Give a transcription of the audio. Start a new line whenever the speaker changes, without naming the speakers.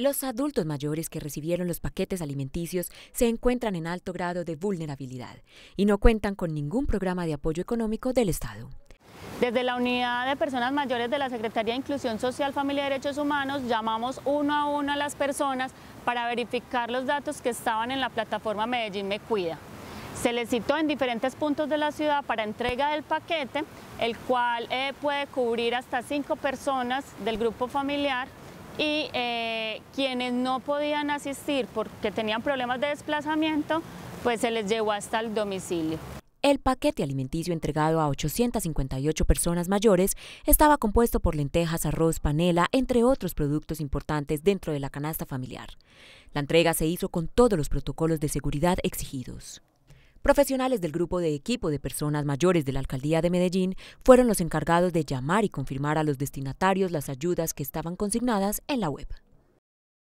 Los adultos mayores que recibieron los paquetes alimenticios se encuentran en alto grado de vulnerabilidad y no cuentan con ningún programa de apoyo económico del Estado.
Desde la Unidad de Personas Mayores de la Secretaría de Inclusión Social, Familia y Derechos Humanos llamamos uno a uno a las personas para verificar los datos que estaban en la plataforma Medellín Me Cuida. Se les citó en diferentes puntos de la ciudad para entrega del paquete, el cual eh, puede cubrir hasta cinco personas del grupo familiar y eh, quienes no podían asistir porque tenían problemas de desplazamiento, pues se les llevó hasta el domicilio.
El paquete alimenticio entregado a 858 personas mayores estaba compuesto por lentejas, arroz, panela, entre otros productos importantes dentro de la canasta familiar. La entrega se hizo con todos los protocolos de seguridad exigidos. Profesionales del grupo de equipo de personas mayores de la Alcaldía de Medellín fueron los encargados de llamar y confirmar a los destinatarios las ayudas que estaban consignadas en la web.